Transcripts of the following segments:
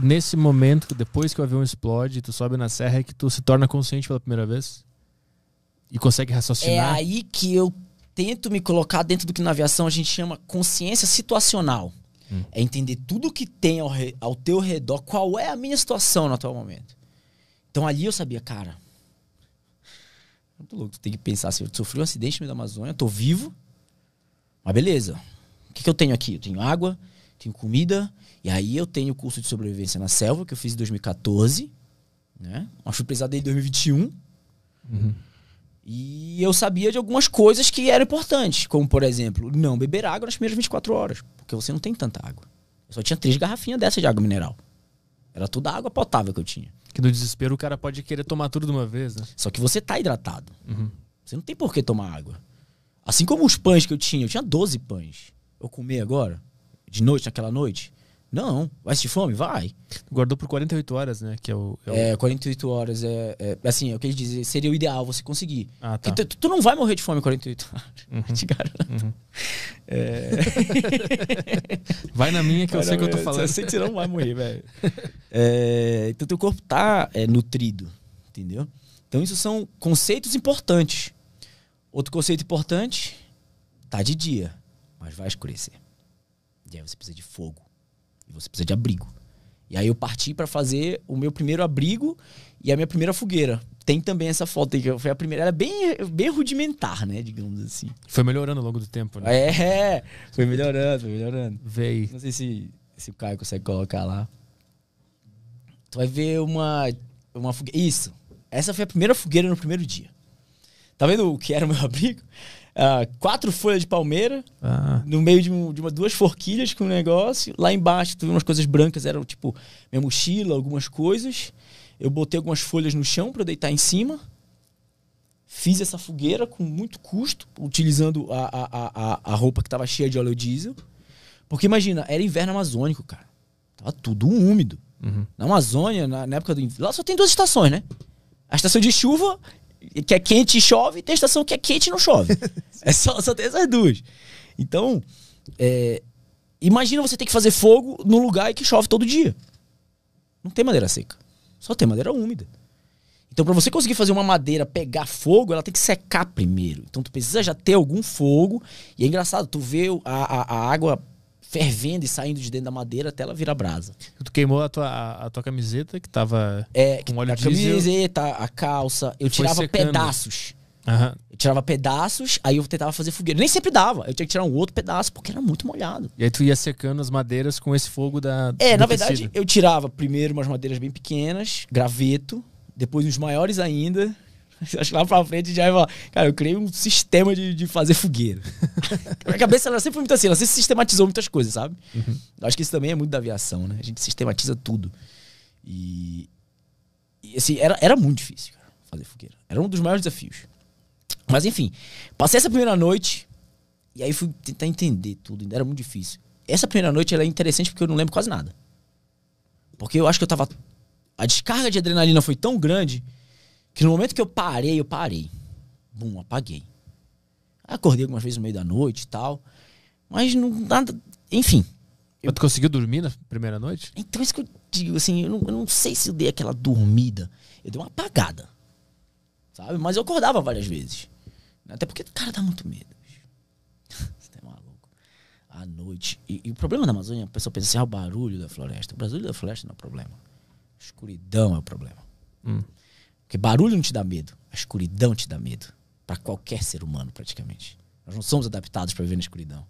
nesse momento, depois que o avião explode, tu sobe na serra, é que tu se torna consciente pela primeira vez? E consegue raciocinar? É aí que eu tento me colocar dentro do que na aviação a gente chama consciência situacional. Hum. É entender tudo que tem ao, re, ao teu redor, qual é a minha situação no atual momento. Então ali eu sabia, cara. Muito louco, tu tem que pensar assim, eu sofri um acidente no meio da Amazônia, tô vivo. Mas beleza. O que, que eu tenho aqui? Eu tenho água, tenho comida, e aí eu tenho o curso de sobrevivência na selva, que eu fiz em 2014, né? Acho que precisar dele em 2021. Uhum. E eu sabia de algumas coisas que eram importantes, como por exemplo, não beber água nas primeiras 24 horas, porque você não tem tanta água. Eu só tinha três garrafinhas dessa de água mineral. Era toda água potável que eu tinha. Que no desespero o cara pode querer tomar tudo de uma vez, né? Só que você tá hidratado. Uhum. Você não tem por que tomar água. Assim como os pães que eu tinha, eu tinha 12 pães. Eu comi agora, de noite, naquela noite. Não, vai se fome? Vai. Guardou por 48 horas, né? Que é, o, é, o... é 48 horas. É, é, assim, é o que eles dizem. Seria o ideal você conseguir. Ah, tá. tu, tu, não vai morrer de fome 48 horas. Uhum. Te garanto. Uhum. É... vai na minha que eu sei o que eu tô falando. Eu sei que você não vai morrer, velho. É. É, então, teu corpo tá é, nutrido, entendeu? Então, isso são conceitos importantes. Outro conceito importante, tá de dia, mas vai escurecer. E aí você precisa de fogo e você precisa de abrigo. E aí eu parti para fazer o meu primeiro abrigo e a minha primeira fogueira. Tem também essa foto aí, que foi a primeira. Era é bem, bem rudimentar, né? Digamos assim. Foi melhorando ao longo do tempo, né? É, foi melhorando, foi melhorando. Veio. Não sei se, se o Caio consegue colocar lá. Tu vai ver uma, uma fogueira. Isso. Essa foi a primeira fogueira no primeiro dia. Tá vendo o que era o meu abrigo? uh, quatro folhas de palmeira, ah. no meio de, um, de, uma, duas forquilhas com o um negócio. Lá embaixo, tu umas coisas brancas, eram tipo minha mochila, algumas coisas. Eu botei algumas folhas no chão para deitar em cima. Fiz essa fogueira com muito custo, utilizando a, a, a, a roupa que estava cheia de óleo diesel. Porque imagina, era inverno amazônico, cara. Tava tudo úmido. Uhum. Na Amazônia, na, na época do inverno. Lá só tem duas estações, né? A estação de chuva, que é quente e chove, e tem a estação que é quente e não chove. É só, só tem essas duas. Então, é, imagina você ter que fazer fogo num lugar que chove todo dia. Não tem madeira seca. Só tem madeira úmida. Então, para você conseguir fazer uma madeira pegar fogo, ela tem que secar primeiro. Então, tu precisa já ter algum fogo. E é engraçado, tu vê a, a, a água fervendo e saindo de dentro da madeira até ela virar brasa. Então, tu queimou a tua, a, tua camiseta que tava é, com óleo tá a diesel. A camiseta, a calça. Eu Foi tirava secando. pedaços. Uhum. Eu tirava pedaços, aí eu tentava fazer fogueira. Nem sempre dava. Eu tinha que tirar um outro pedaço, porque era muito molhado. E aí tu ia secando as madeiras com esse fogo da. É, na verdade, eu tirava primeiro umas madeiras bem pequenas, graveto, depois uns maiores ainda. Acho que lá pra frente já ia cara, eu criei um sistema de, de fazer fogueira. minha cabeça ela sempre foi muito assim, ela sempre sistematizou muitas coisas, sabe? Uhum. Acho que isso também é muito da aviação, né? A gente sistematiza tudo. E. e assim, era, era muito difícil, cara, fazer fogueira. Era um dos maiores desafios. Mas enfim, passei essa primeira noite e aí fui tentar entender tudo, ainda era muito difícil. Essa primeira noite ela é interessante porque eu não lembro quase nada. Porque eu acho que eu tava. A descarga de adrenalina foi tão grande que no momento que eu parei, eu parei. Bum, apaguei. Acordei algumas vezes no meio da noite e tal. Mas não nada. Enfim. Eu... Mas tu conseguiu dormir na primeira noite? Então é isso que eu digo, assim, eu não, eu não sei se eu dei aquela dormida. Eu dei uma apagada. Sabe? Mas eu acordava várias vezes. Até porque, cara, dá muito medo. Você é maluco. À noite. E, e, o problema da Amazônia, o pessoal pensa assim, é o barulho da floresta. O barulho da floresta não é o problema. A escuridão é o problema. Hum. Porque barulho não te dá medo. A escuridão te dá medo. para qualquer ser humano, praticamente. Nós não somos adaptados para viver na escuridão.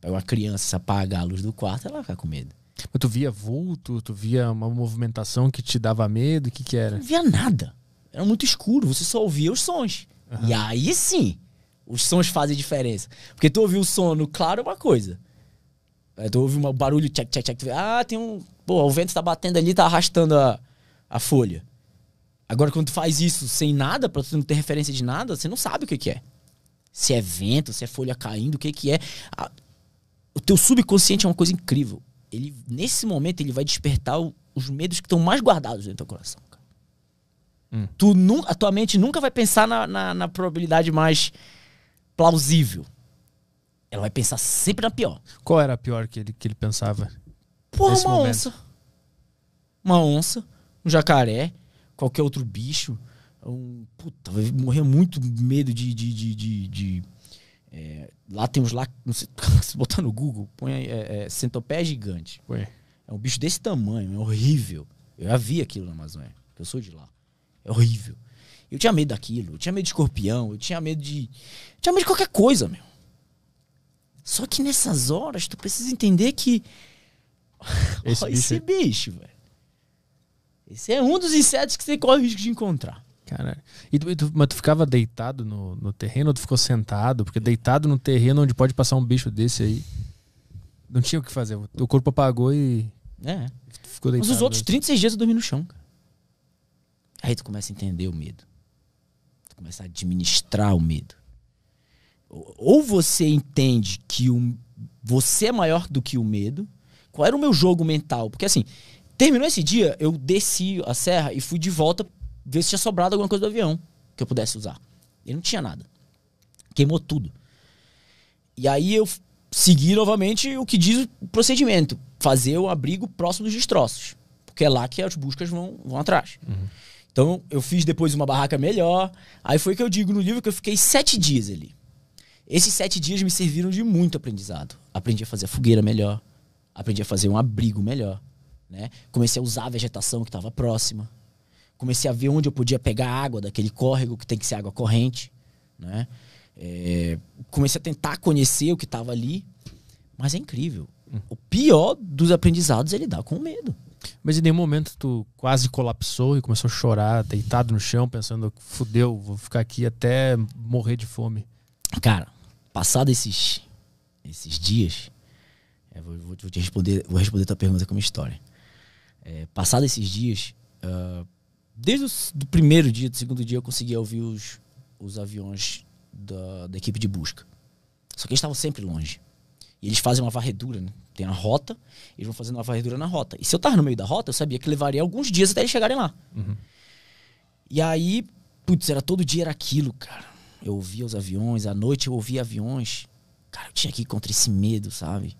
Pra uma criança se apagar a luz do quarto, ela fica com medo. Mas tu via vulto, tu via uma movimentação que te dava medo, o que que era? Não via nada. Era muito escuro, você só ouvia os sons. Uhum. E aí sim, os sons fazem diferença. Porque tu ouviu o sono claro é uma coisa. Aí tu ouve um barulho, check, check, check. Ah, tem um. Pô, o vento tá batendo ali, tá arrastando a, a folha. Agora, quando tu faz isso sem nada, pra tu não ter referência de nada, você não sabe o que, que é. Se é vento, se é folha caindo, o que, que é. A, o teu subconsciente é uma coisa incrível. Ele, nesse momento, ele vai despertar o, os medos que estão mais guardados dentro do teu coração. Hum. Tu nu, a tua mente nunca vai pensar na, na, na, probabilidade mais plausível. Ela vai pensar sempre na pior. Qual era a pior que ele, que ele pensava? Porra, uma momento? onça. Uma onça, um jacaré, qualquer outro bicho. Um, puta, vai morrer muito medo de. de, de, de, de é, lá tem uns lá. se botar no Google, põe é, é, gigante. Ué. É um bicho desse tamanho, é horrível. Eu já vi aquilo na Amazônia, eu sou de lá. É horrível. Eu tinha medo daquilo, eu tinha medo de escorpião, eu tinha medo de. Eu tinha medo de qualquer coisa, meu. Só que nessas horas, tu precisa entender que. Esse, oh, bicho. esse é bicho, velho. Esse é um dos insetos que você corre o risco de encontrar. Cara, e tu, e tu, mas tu ficava deitado no, no terreno ou tu ficou sentado? Porque deitado no terreno onde pode passar um bicho desse aí, não tinha o que fazer. O corpo apagou e. É. Ficou deitado. Mas os outros 36 dias eu dormi no chão, cara. Aí tu começa a entender o medo. Tu começa a administrar o medo. Ou você entende que o, você é maior do que o medo. Qual era o meu jogo mental? Porque assim, terminou esse dia, eu desci a serra e fui de volta ver se tinha sobrado alguma coisa do avião que eu pudesse usar. E não tinha nada. Queimou tudo. E aí eu segui novamente o que diz o procedimento: fazer o abrigo próximo dos destroços. Porque é lá que as buscas vão, vão atrás. Uhum. Então eu fiz depois uma barraca melhor. Aí foi que eu digo no livro que eu fiquei sete dias ali. Esses sete dias me serviram de muito aprendizado. Aprendi a fazer a fogueira melhor, aprendi a fazer um abrigo melhor, né? Comecei a usar a vegetação que estava próxima, comecei a ver onde eu podia pegar água daquele córrego que tem que ser água corrente, né? É, comecei a tentar conhecer o que estava ali, mas é incrível. Hum. O pior dos aprendizados ele dar com medo. Mas em nenhum momento tu quase colapsou e começou a chorar, deitado no chão, pensando, fudeu, vou ficar aqui até morrer de fome. Cara, passado esses, esses dias, é, vou, vou, te responder, vou responder tua pergunta com uma história. É, passado esses dias, uh, desde o primeiro dia, do segundo dia, eu conseguia ouvir os, os aviões da, da equipe de busca. Só que eles estavam sempre longe eles fazem uma varredura, né? Tem a rota, eles vão fazendo uma varredura na rota. E se eu tava no meio da rota, eu sabia que levaria alguns dias até eles chegarem lá. Uhum. E aí, putz, era todo dia era aquilo, cara. Eu ouvia os aviões, à noite eu ouvia aviões. Cara, eu tinha que ir contra esse medo, sabe?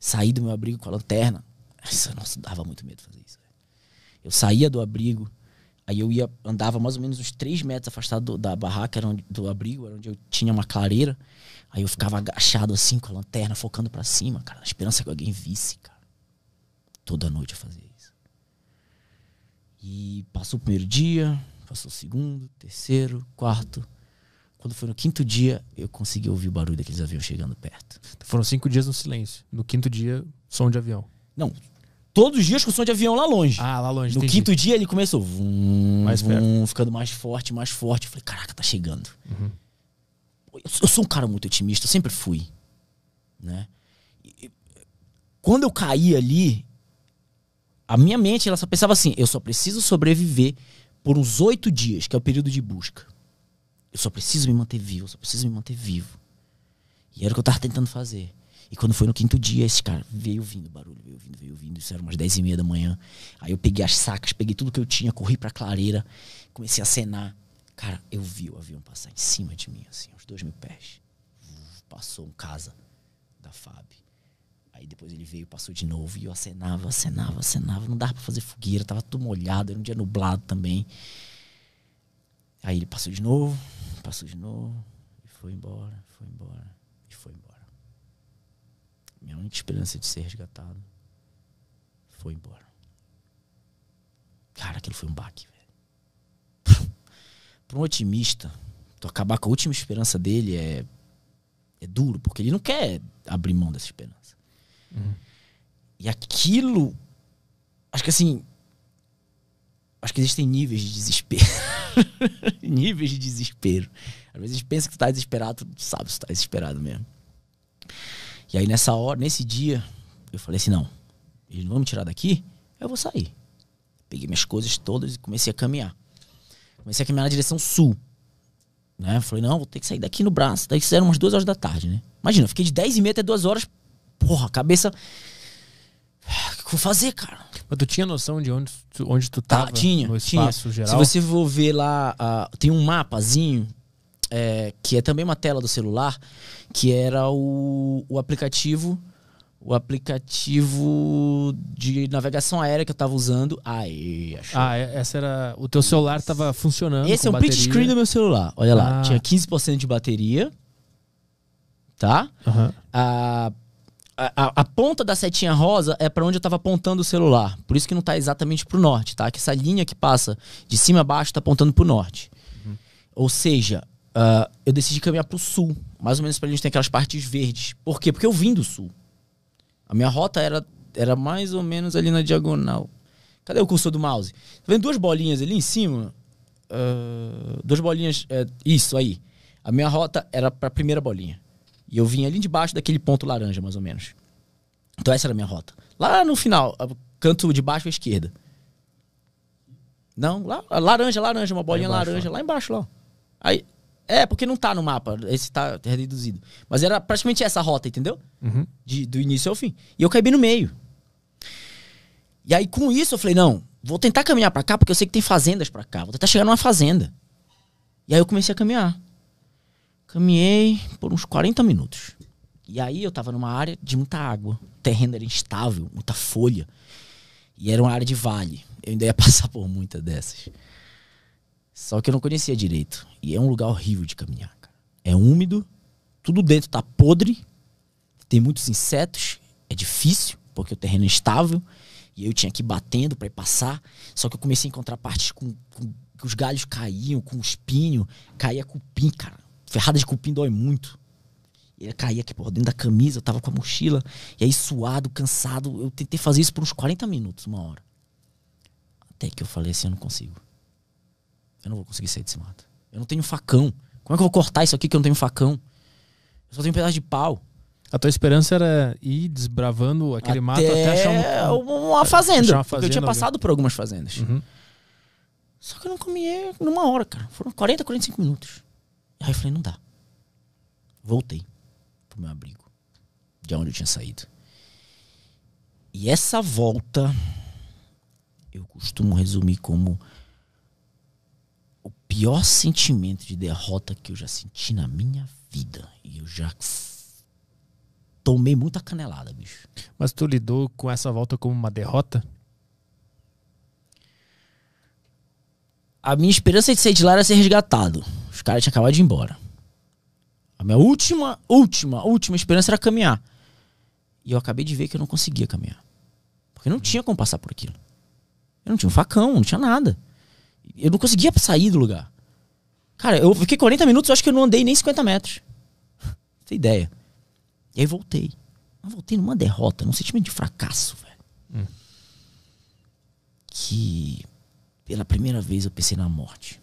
Sair do meu abrigo com a lanterna. nossa, dava muito medo fazer isso. Eu saía do abrigo, Aí eu ia, andava mais ou menos uns 3 metros afastado do, da barraca, era onde, do abrigo, era onde eu tinha uma clareira. Aí eu ficava agachado assim, com a lanterna, focando para cima, cara, na esperança que alguém visse, cara. Toda noite eu fazia isso. E passou o primeiro dia, passou o segundo, terceiro, quarto. Quando foi no quinto dia, eu consegui ouvir o barulho daqueles aviões chegando perto. Foram cinco dias no silêncio. No quinto dia, som de avião. Não, todos os dias com som de avião lá longe. Ah, lá longe. No entendi. quinto dia ele começou. Vum, mais vum, ficando mais forte, mais forte. Eu falei, caraca, tá chegando. Uhum. Eu, eu, sou um cara muito otimista, sempre fui. Né? E, quando eu caí ali, a minha mente ela só pensava assim: eu só preciso sobreviver por uns oito dias, que é o período de busca. Eu só preciso me manter vivo, eu só preciso me manter vivo. E era o que eu tava tentando fazer. E quando foi no quinto dia, esse cara veio vindo barulho, veio vindo, veio vindo isso era umas 10 e meia da manhã. Aí eu peguei as sacas, peguei tudo que eu tinha, corri pra clareira, comecei a cenar. Cara, eu vi o avião passar em cima de mim, assim, uns dois mil pés. Passou um casa da FAB. Aí depois ele veio, passou de novo, e eu acenava, acenava, acenava. Não dava pra fazer fogueira, tava tudo molhado, era um dia nublado também. Aí ele passou de novo, passou de novo, e foi embora, foi embora, e foi embora. Minha única esperança é de ser resgatado foi embora. Cara, aquilo foi um baque, velho. Para um otimista, tu acabar com a última esperança dele é, é duro, porque ele não quer abrir mão dessa esperança. Uhum. E aquilo. Acho que assim. Acho que existem níveis de desespero. níveis de desespero. Às vezes pensa que tu tá desesperado, tu sabe se tu tá desesperado mesmo. E aí nessa hora, nesse dia, eu falei assim, não, eles não vão me tirar daqui, eu vou sair. Peguei minhas coisas todas e comecei a caminhar. Comecei a caminhar na direção sul. Né? Falei, não, vou ter que sair daqui no braço. Daí fizeram umas duas horas da tarde, né? Imagina, eu fiquei de 10 e meia até duas horas. Porra, cabeça. Ah, o que eu vou fazer, cara? Mas tu tinha noção de onde tu, onde tu tava? Tá, tinha, no espaço tinha. geral? Se você for ver lá, uh, tem um mapazinho é, que é também uma tela do celular, que era o, o aplicativo o aplicativo de navegação aérea que eu tava usando. Aí, achou. Ah, é, essa era. O teu celular tava funcionando. Esse é um bateria. screen do meu celular. Olha ah. lá. Tinha 15% de bateria. Tá? Uhum. A, a, a, ponta da setinha rosa é para onde eu tava apontando o celular. Por isso que não tá exatamente pro norte, tá? Que essa linha que passa de cima a baixo tá apontando pro norte. Uhum. Ou seja, uh, eu decidi caminhar pro sul. Mais ou menos pra gente tem aquelas partes verdes. Por quê? Porque eu vim do sul. A minha rota era, era mais ou menos ali na diagonal. Cadê o cursor do mouse? Tá vendo duas bolinhas ali em cima? Uh, duas bolinhas. É, isso aí. A minha rota era para a primeira bolinha. E eu vinha ali debaixo daquele ponto laranja, mais ou menos. Então essa era a minha rota. Lá no final, canto de baixo à esquerda. Não, lá, laranja, laranja, uma bolinha embaixo, laranja, lá embaixo, lá. Aí, é, porque não tá no mapa. Esse tá reduzido. Mas era praticamente essa rota, entendeu? Uhum. De, do início ao fim. E eu caí bem no meio. E aí, com isso, eu falei, não, vou tentar caminhar para cá, porque eu sei que tem fazendas para cá. Vou tentar chegar numa fazenda. E aí eu comecei a caminhar. Caminhei por uns 40 minutos. E aí eu tava numa área de muita água. O terreno era instável, muita folha. E era uma área de vale. Eu ainda ia passar por muita dessas. Só que eu não conhecia direito. E é um lugar horrível de caminhar, cara. É úmido, tudo dentro tá podre, tem muitos insetos, é difícil, porque o terreno é instável. E eu tinha que ir batendo para passar. Só que eu comecei a encontrar partes com, com que os galhos caíam, com espinho. Caía cupim, cara. Ferrada de cupim dói muito. E caía aqui por dentro da camisa, eu tava com a mochila. E aí, suado, cansado. Eu tentei fazer isso por uns 40 minutos, uma hora. Até que eu falei assim: eu não consigo. Eu não vou conseguir sair desse mato. Eu não tenho facão. Como é que eu vou cortar isso aqui que eu não tenho facão? Eu só tenho um pedaço de pau. A tua esperança era ir desbravando aquele até mato até achar um, uma, fazenda. Achar uma fazenda eu tinha né? passado por algumas fazendas. Uhum. Só que eu não comia numa hora, cara. Foram 40, 45 minutos. Aí eu falei, não dá. Voltei pro meu abrigo. De onde eu tinha saído. E essa volta eu costumo resumir como pior sentimento de derrota que eu já senti na minha vida. E eu já tomei muita canelada, bicho. Mas tu lidou com essa volta como uma derrota? A minha esperança de sair de lá era ser resgatado. Os caras tinham acabado de ir embora. A minha última, última, última esperança era caminhar. E eu acabei de ver que eu não conseguia caminhar. Porque não tinha como passar por aquilo. Eu não tinha um facão, não tinha nada eu não conseguia sair do lugar. Cara, eu fiquei 40 minutos, eu acho que eu não andei nem 50 metros. Tem ideia. E aí voltei. Mas voltei numa derrota, num sentimento de fracasso, velho. Hum. Que pela primeira vez eu pensei na morte.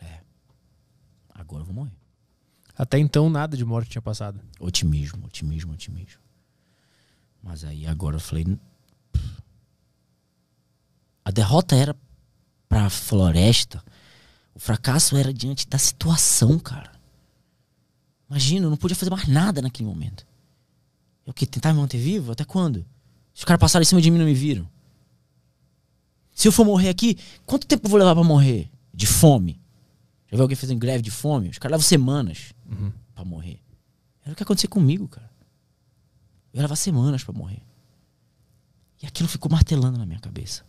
É, agora eu vou morrer. Até então nada de morte tinha passado. Otimismo, otimismo, otimismo. Mas aí agora eu falei. A derrota era para floresta, o fracasso era diante da situação, cara. Imagina, eu não podia fazer mais nada naquele momento. Eu é que tentar me manter vivo? Até quando? Os caras passaram em cima de mim e não me viram. Se eu for morrer aqui, quanto tempo eu vou levar para morrer? De fome. Já viu alguém fazendo greve de fome? Os caras levam semanas uhum. para morrer. Era o que aconteceu comigo, cara. Eu levava semanas para morrer. E aquilo ficou martelando na minha cabeça.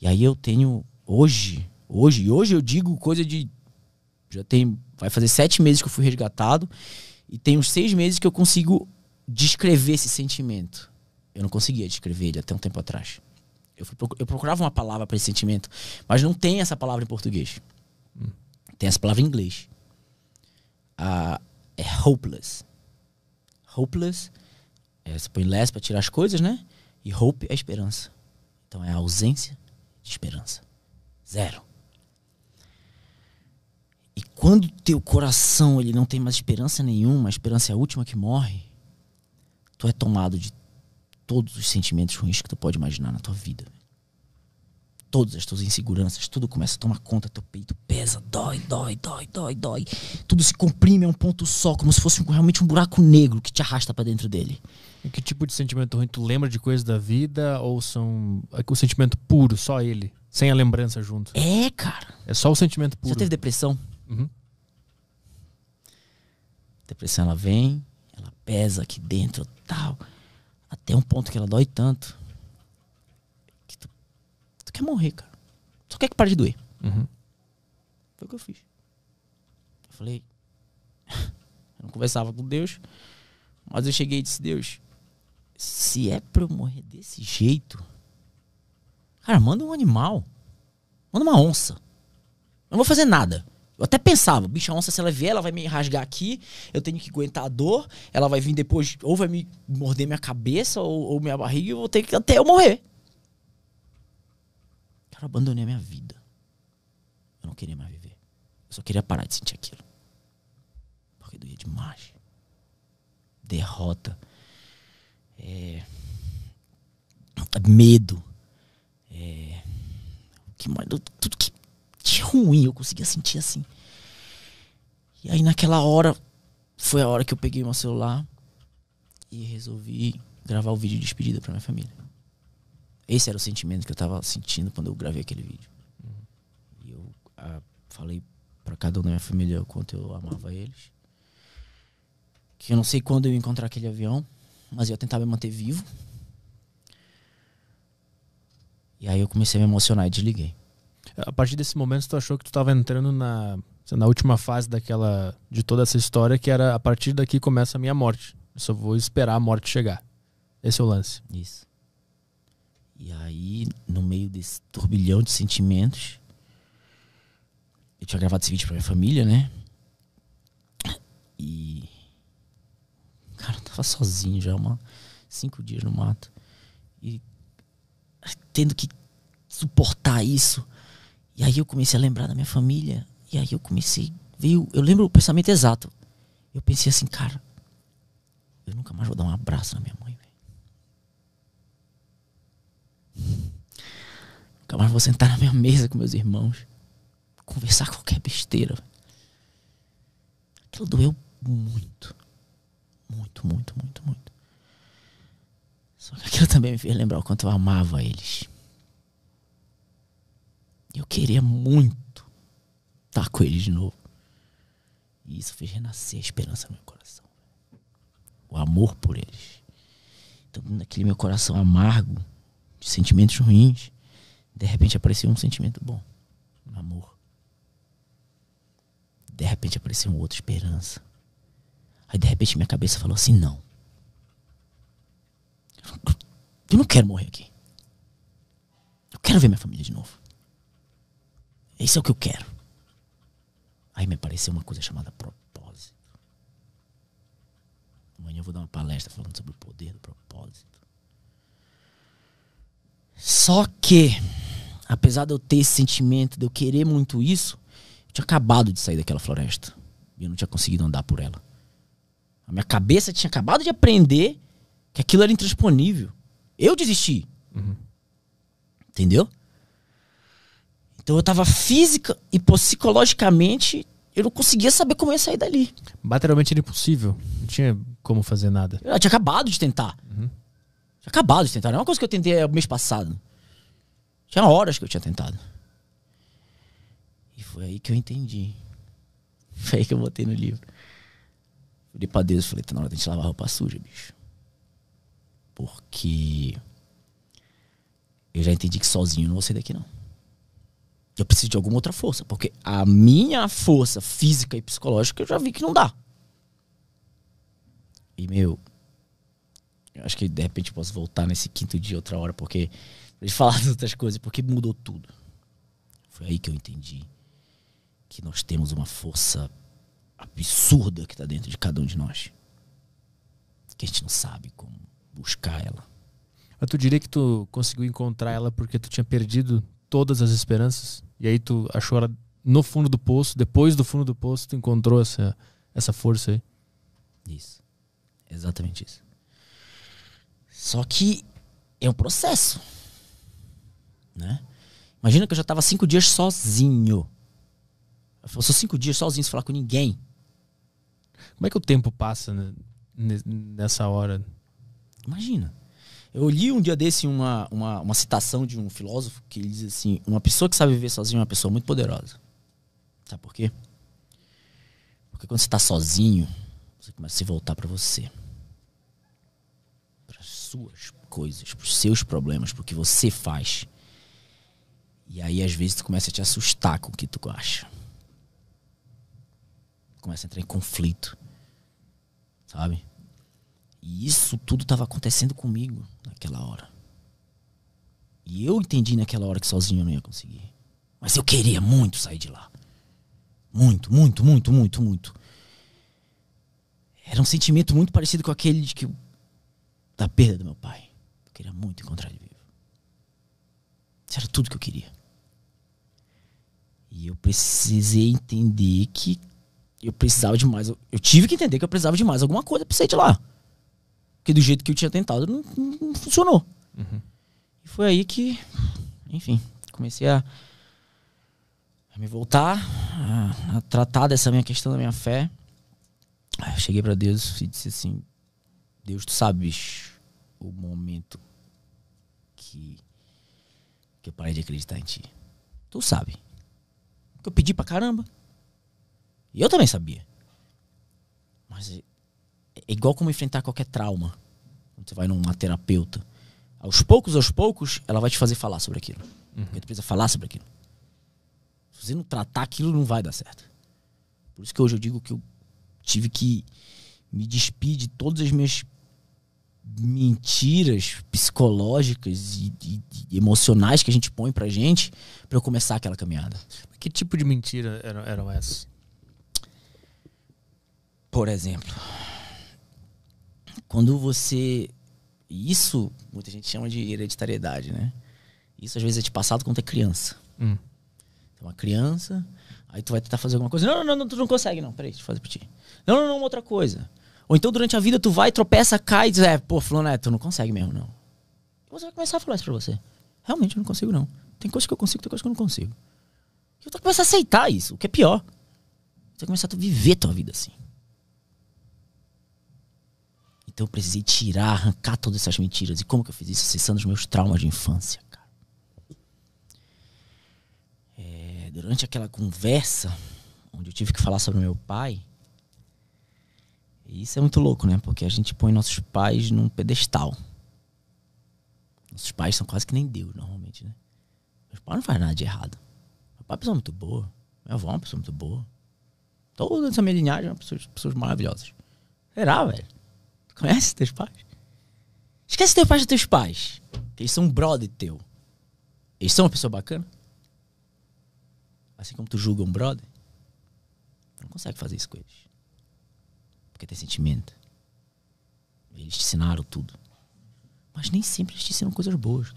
E aí eu tenho Hoje, hoje, hoje eu digo coisa de. Já tem. Vai fazer sete meses que eu fui resgatado. E tem uns seis meses que eu consigo descrever esse sentimento. Eu não conseguia descrever ele até um tempo atrás. Eu, fui, eu procurava uma palavra para esse sentimento, mas não tem essa palavra em português. Hum. Tem essa palavra em inglês. Ah, é hopeless. Hopeless é, você põe less para tirar as coisas, né? E hope é esperança. Então é a ausência de esperança. Zero. E quando teu coração ele não tem mais esperança nenhuma, a esperança é a última que morre, tu é tomado de todos os sentimentos ruins que tu pode imaginar na tua vida. Todas as tuas inseguranças, tudo começa a tomar conta, teu peito pesa, dói, dói, dói, dói, dói. Tudo se comprime a um ponto só, como se fosse realmente um buraco negro que te arrasta para dentro dele. E que tipo de sentimento ruim tu lembra de coisas da vida ou são é o sentimento puro, só ele? Sem a lembrança junto. É, cara. É só o sentimento puro. Você teve depressão? Uhum. Depressão, ela vem, ela pesa aqui dentro, tal. Até um ponto que ela dói tanto. Que tu, tu quer morrer, cara. Só quer que pare de doer. Uhum. Foi o que eu fiz. Eu falei. eu não conversava com Deus. Mas eu cheguei e disse: Deus, se é pra eu morrer desse jeito Cara, manda um animal. Manda uma onça. Eu não vou fazer nada. Eu até pensava, bicho, a onça, se ela vier, ela vai me rasgar aqui, eu tenho que aguentar a dor, ela vai vir depois, ou vai me morder minha cabeça, ou, ou minha barriga, e eu vou ter que até eu morrer. Cara, eu abandonei a minha vida. Eu não queria mais viver. Eu só queria parar de sentir aquilo. Porque doía demais. Derrota. É... Medo. É, que, tudo que, que ruim eu conseguia sentir assim. E aí naquela hora, foi a hora que eu peguei meu celular e resolvi gravar o vídeo de despedida para minha família. Esse era o sentimento que eu tava sentindo quando eu gravei aquele vídeo. Uhum. E eu a, ah, falei para cada um da minha família o quanto eu amava eles. Que eu não sei quando eu ia encontrar aquele avião, mas eu ia tentar me manter vivo, e aí eu comecei a me emocionar e desliguei. A partir desse momento, tu achou que tu estava entrando na, na última fase daquela de toda essa história, que era a partir daqui começa a minha morte. Eu só vou esperar a morte chegar. Esse é o lance. Isso. E aí, no meio desse turbilhão de sentimentos, eu tinha gravado esse vídeo pra minha família, né? E. Cara, eu tava sozinho já, uma, cinco dias no mato. E tendo que suportar isso. E aí eu comecei a lembrar da minha família. E aí eu comecei. Veio, eu lembro o pensamento exato. Eu pensei assim, cara, eu nunca mais vou dar um abraço na minha mãe, Nunca mais vou sentar na minha mesa com meus irmãos. Conversar qualquer besteira. Aquilo doeu muito. Muito, muito, muito, muito. Só que aquilo também me fez lembrar o quanto eu amava eles. Eu queria muito estar com eles de novo. E isso fez renascer a esperança no meu coração. O amor por eles. Então, naquele meu coração amargo, de sentimentos ruins, de repente apareceu um sentimento bom. Um amor. De repente apareceu outra esperança. Aí de repente minha cabeça falou assim: não. Eu não quero morrer aqui. Eu quero ver minha família de novo. Isso é o que eu quero. Aí me apareceu uma coisa chamada propósito. Amanhã eu vou dar uma palestra falando sobre o poder do propósito. Só que, apesar de eu ter esse sentimento, de eu querer muito isso, eu tinha acabado de sair daquela floresta. E eu não tinha conseguido andar por ela. A minha cabeça tinha acabado de aprender que aquilo era intransponível. Eu desisti. Uhum. Entendeu? Então eu tava física e psicologicamente, eu não conseguia saber como ia sair dali. Materialmente era impossível. Não tinha como fazer nada. Eu tinha acabado de tentar. Uhum. Tinha acabado de tentar. Não é uma coisa que eu tentei o mês passado. Tinha horas que eu tinha tentado. E foi aí que eu entendi. Foi aí que eu botei no livro. Falei pra Deus, falei, tá na hora de gente lavar a roupa suja, bicho. Porque eu já entendi que sozinho não vou sair daqui, não. Eu preciso de alguma outra força, porque a minha força física e psicológica eu já vi que não dá. E, meu, eu acho que de repente eu posso voltar nesse quinto dia outra hora, porque. Pra gente falar de outras coisas, porque mudou tudo. Foi aí que eu entendi que nós temos uma força absurda que está dentro de cada um de nós. Que a gente não sabe como buscar ela. Mas tu diria que tu conseguiu encontrar ela porque tu tinha perdido todas as esperanças? E aí tu achou ela no fundo do poço, depois do fundo do poço, tu encontrou essa, essa força aí? Isso. Exatamente isso. Só que é um processo. Né? Imagina que eu já estava cinco dias sozinho. Eu sou cinco dias sozinho sem falar com ninguém. Como é que o tempo passa né, nessa hora? Imagina. Eu li um dia desse uma, uma, uma citação de um filósofo que diz assim: uma pessoa que sabe viver sozinha é uma pessoa muito poderosa. Sabe por quê? Porque quando você está sozinho, você começa a se voltar para você. Para suas coisas, para os seus problemas, para o que você faz. E aí, às vezes, tu começa a te assustar com o que tu acha. Começa a entrar em conflito. Sabe? E isso tudo estava acontecendo comigo naquela hora. E eu entendi naquela hora que sozinho eu não ia conseguir. Mas eu queria muito sair de lá. Muito, muito, muito, muito, muito. Era um sentimento muito parecido com aquele de que da perda do meu pai. Eu queria muito encontrar ele vivo. Isso era tudo que eu queria. E eu precisei entender que eu precisava de mais. Eu tive que entender que eu precisava de mais alguma coisa pra sair de lá. Porque do jeito que eu tinha tentado, não, não funcionou. Uhum. E foi aí que, enfim, comecei a, a me voltar, a, a, tratar dessa minha questão da minha fé. Eu cheguei para Deus e disse assim: Deus, tu sabes o momento que, que eu parei de acreditar em ti. Tu sabe. Que eu pedi pra caramba. E eu também sabia. Mas é igual como enfrentar qualquer trauma. Quando você vai numa terapeuta. Aos poucos, aos poucos, ela vai te fazer falar sobre aquilo. Uhum. Porque tu precisa falar sobre aquilo. Se você não tratar aquilo, não vai dar certo. Por isso que hoje eu digo que eu tive que me despir de todas as minhas mentiras psicológicas e, e, e emocionais que a gente põe pra gente para eu começar aquela caminhada. Que tipo de mentira eram, eram essas? Por exemplo, quando você. Isso muita gente chama de hereditariedade, né? Isso às vezes é de passado quando é criança. Hum. Então, uma criança, aí tu vai tentar fazer alguma coisa. Não, não, não, tu não consegue, não. Peraí, deixa eu fazer pra ti. Não, não, não, outra coisa. Ou então durante a vida tu vai, tropeça, cai e diz, é, pô, fulano, é, tu não consegue mesmo, não. E você vai começar a falar isso pra você. Realmente eu não consigo, não. Tem coisas que eu consigo, tem coisas que eu não consigo. E tu vai começar a aceitar isso, o que é pior. Tu vai começar a viver tua vida assim. Então eu precisei tirar, arrancar todas essas mentiras. E como que eu fiz isso? Acessando os meus traumas de infância, cara. É, durante aquela conversa, onde eu tive que falar sobre meu pai, isso é muito louco, né? Porque a gente põe nossos pais num pedestal. Nossos pais são quase que nem Deus, normalmente, né? Meus pais não fazem nada de errado. Meu pai é uma pessoa muito boa. Minha avó é uma pessoa muito boa. Toda essa minha linhagem é pessoas, pessoas maravilhosas. Será, velho? Conhece teus pais? Esquece teus pais dos teus pais. eles são um brother teu. Eles são uma pessoa bacana? Assim como tu julga um brother? Tu não consegue fazer isso com eles. Porque tem sentimento. Eles te ensinaram tudo. Mas nem sempre eles te ensinam coisas boas.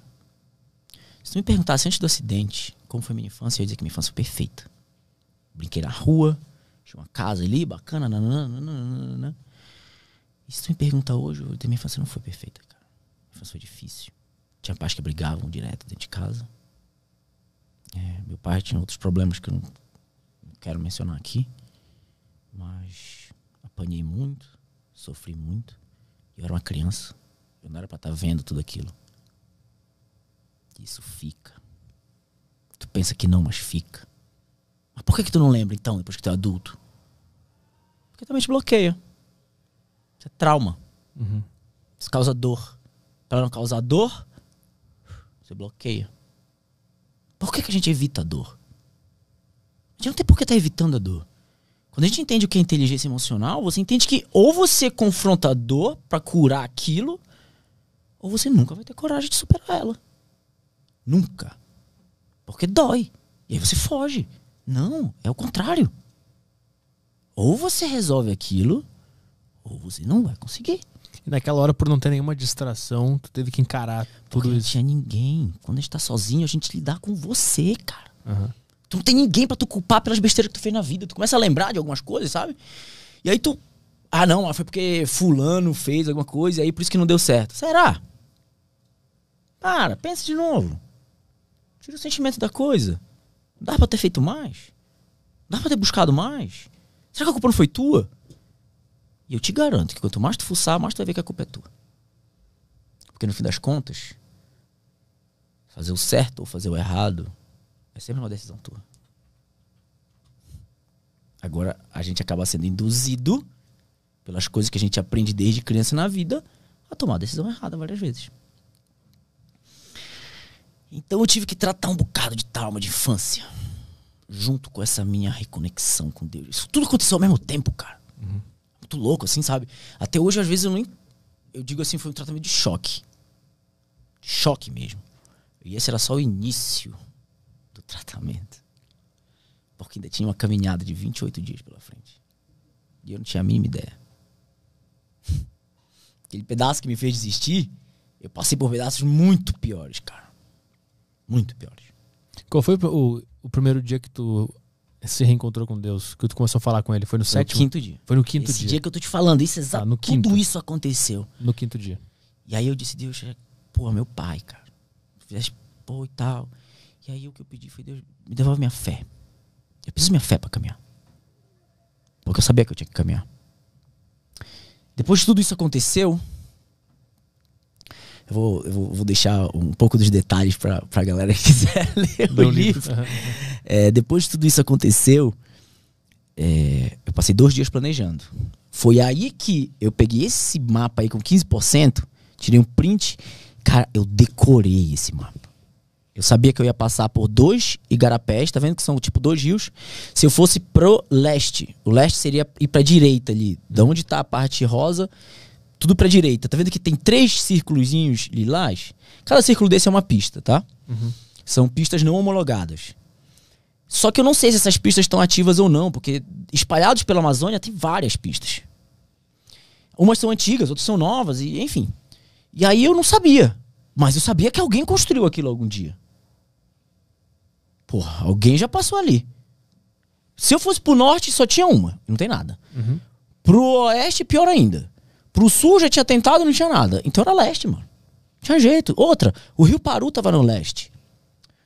Se tu me perguntasse antes do acidente como foi minha infância, eu ia dizer que minha infância foi perfeita. Brinquei na rua, tinha uma casa ali, bacana, nananana. E se tu me perguntar hoje, eu, minha infância não foi perfeita, cara. Minha infância foi difícil. Tinha pais que brigavam direto dentro de casa. É, meu pai tinha outros problemas que eu não, não quero mencionar aqui. Mas apanhei muito, sofri muito. Eu era uma criança. Eu não era pra estar vendo tudo aquilo. Isso fica. Tu pensa que não, mas fica. Mas por que, que tu não lembra então, depois que tu é adulto? Porque também te bloqueia. Isso é trauma. Uhum. Isso causa dor. Para não causar dor, você bloqueia. Por que, que a gente evita a dor? A gente não tem por que estar tá evitando a dor. Quando a gente entende o que é inteligência emocional, você entende que ou você confronta a dor para curar aquilo, ou você nunca vai ter coragem de superar ela. Nunca. Porque dói. E aí você foge. Não, é o contrário. Ou você resolve aquilo, ou você não vai conseguir. E naquela hora, por não ter nenhuma distração, tu teve que encarar tudo Porque isso. Não tinha ninguém. Quando a gente tá sozinho, a gente lidar com você, cara. Uhum. Tu não tem ninguém para tu culpar pelas besteiras que tu fez na vida. Tu começa a lembrar de algumas coisas, sabe? E aí tu. Ah, não, foi porque fulano fez alguma coisa e aí por isso que não deu certo. Será? Para, pensa de novo. Tira o sentimento da coisa. Dá pra ter feito mais? Dá pra ter buscado mais? Será que a culpa não foi tua? E eu te garanto que quanto mais tu fuçar, mais tu vai ver que a culpa é tua. Porque no fim das contas, fazer o certo ou fazer o errado é sempre uma decisão tua. Agora, a gente acaba sendo induzido pelas coisas que a gente aprende desde criança na vida a tomar a decisão errada várias vezes. Então eu tive que tratar um bocado de trauma de infância, junto com essa minha reconexão com Deus. Isso tudo aconteceu ao mesmo tempo, cara muito louco, assim, sabe? Até hoje, às vezes, eu nem. Eu digo assim, foi um tratamento de choque. Choque mesmo. E esse era só o início do tratamento. Porque ainda tinha uma caminhada de 28 dias pela frente. E eu não tinha a mínima ideia. Aquele pedaço que me fez desistir, eu passei por pedaços muito piores, cara. Muito piores. Qual foi o, o primeiro dia que tu se reencontrou com Deus? Que tu começou a falar com ele? Foi no sétimo? quinto dia. Foi no quinto Esse dia. dia que eu tô te falando, isso é tá, exato. Ah, quinto. Tudo isso aconteceu. No quinto dia. E aí eu disse, Deus, pô, meu pai, cara. Fizeste pô e tal. E aí o que eu pedi foi, Deus, me devolve minha fé. Eu preciso minha fé para caminhar. Porque eu sabia que eu tinha que caminhar. Depois de tudo isso aconteceu, eu vou, eu vou, deixar um pouco dos detalhes para a galera que quiser ler o livro. livro. É, depois que tudo isso aconteceu, é, eu passei dois dias planejando. Foi aí que eu peguei esse mapa aí com 15%, tirei um print. Cara, eu decorei esse mapa. Eu sabia que eu ia passar por dois igarapés, tá vendo que são tipo dois rios. Se eu fosse pro leste, o leste seria ir pra direita ali, da onde tá a parte rosa, tudo pra direita. Tá vendo que tem três círculozinhos lilás? Cada círculo desse é uma pista, tá? Uhum. São pistas não homologadas. Só que eu não sei se essas pistas estão ativas ou não, porque espalhados pela Amazônia tem várias pistas. Umas são antigas, outras são novas, e enfim. E aí eu não sabia. Mas eu sabia que alguém construiu aquilo algum dia. Porra, alguém já passou ali. Se eu fosse pro norte, só tinha uma. Não tem nada. Uhum. Pro oeste, pior ainda. Pro sul já tinha tentado, não tinha nada. Então era leste, mano. Tinha jeito. Outra, o Rio Paru tava no leste.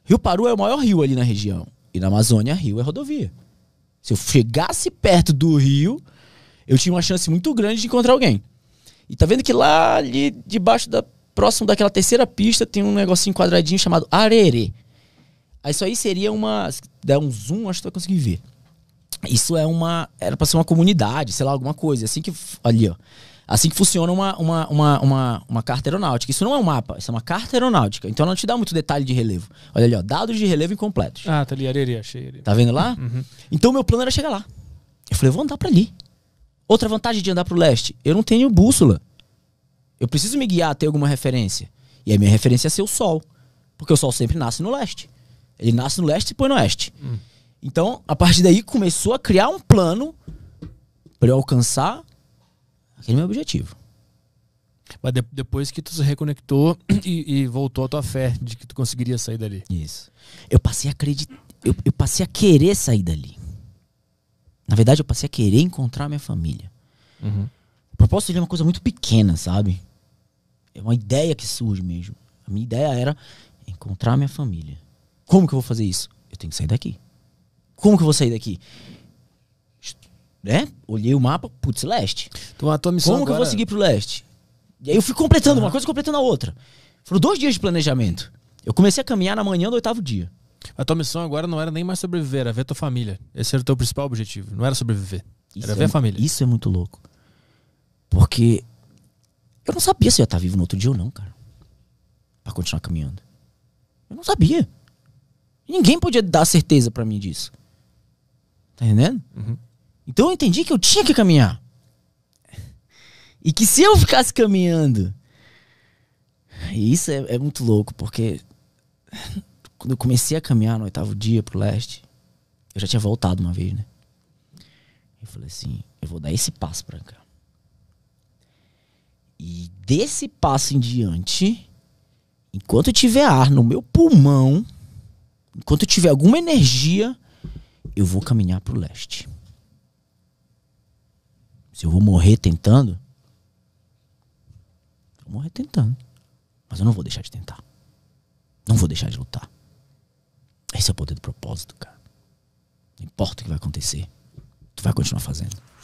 Rio Paru é o maior rio ali na região. E na Amazônia, rio é rodovia. Se eu chegasse perto do rio, eu tinha uma chance muito grande de encontrar alguém. E tá vendo que lá ali debaixo da próximo daquela terceira pista tem um negocinho quadradinho chamado arerê. Ah, isso aí seria uma, se der um zoom, acho que tu vai conseguir ver. Isso é uma, era para ser uma comunidade, sei lá, alguma coisa, é assim que ali, ó. Assim que funciona uma, uma, uma, uma, uma carta aeronáutica. Isso não é um mapa, isso é uma carta aeronáutica. Então ela não te dá muito detalhe de relevo. Olha ali, ó, dados de relevo incompletos. Ah, tá ali, areia, achei. Tá vendo lá? Uhum. Então meu plano era chegar lá. Eu falei, eu vou andar para ali. Outra vantagem de andar para o leste, eu não tenho bússola. Eu preciso me guiar até alguma referência. E a minha referência é ser o sol. Porque o sol sempre nasce no leste. Ele nasce no leste e põe no oeste. Hum. Então, a partir daí, começou a criar um plano para eu alcançar Aquele é o meu objetivo. Mas de, depois que tu se reconectou e, e, voltou à tua fé de que tu conseguiria sair dali. Isso. Eu passei a acreditar. Eu, eu, passei a querer sair dali. Na verdade, eu passei a querer encontrar minha família. Uhum. O propósito dele é uma coisa muito pequena, sabe? É uma ideia que surge mesmo. A minha ideia era encontrar minha família. Como que eu vou fazer isso? Eu tenho que sair daqui. Como que eu vou sair daqui? né? Olhei o mapa, putz, leste. Então a tua missão Como agora... que eu vou seguir pro leste? E aí eu fui completando uhum. uma ah. coisa, completando a outra. Foram dois dias de planejamento. Eu comecei a caminhar na manhã do oitavo dia. A tua missão agora não era nem mais sobreviver, era ver tua família. Esse era o teu principal objetivo. Não era sobreviver. Isso era é ver a família. Isso é muito louco. Porque eu não sabia se eu ia estar vivo no outro dia ou não, cara. Pra continuar caminhando. Eu não sabia. Ninguém podia dar certeza para mim disso. Tá entendendo? Uhum. Então eu entendi que eu tinha que caminhar. E que se eu ficasse caminhando. E isso é, é muito louco, porque quando eu comecei a caminhar no oitavo dia pro leste, eu já tinha voltado uma vez, né? Eu falei assim: eu vou dar esse passo pra cá. E desse passo em diante, enquanto eu tiver ar no meu pulmão, enquanto eu tiver alguma energia, eu vou caminhar pro leste se eu vou morrer tentando, vou morrer tentando. Mas eu não vou deixar de tentar. Não vou deixar de lutar. Esse é o poder do propósito, cara. Não importa o que vai acontecer, tu vai continuar fazendo.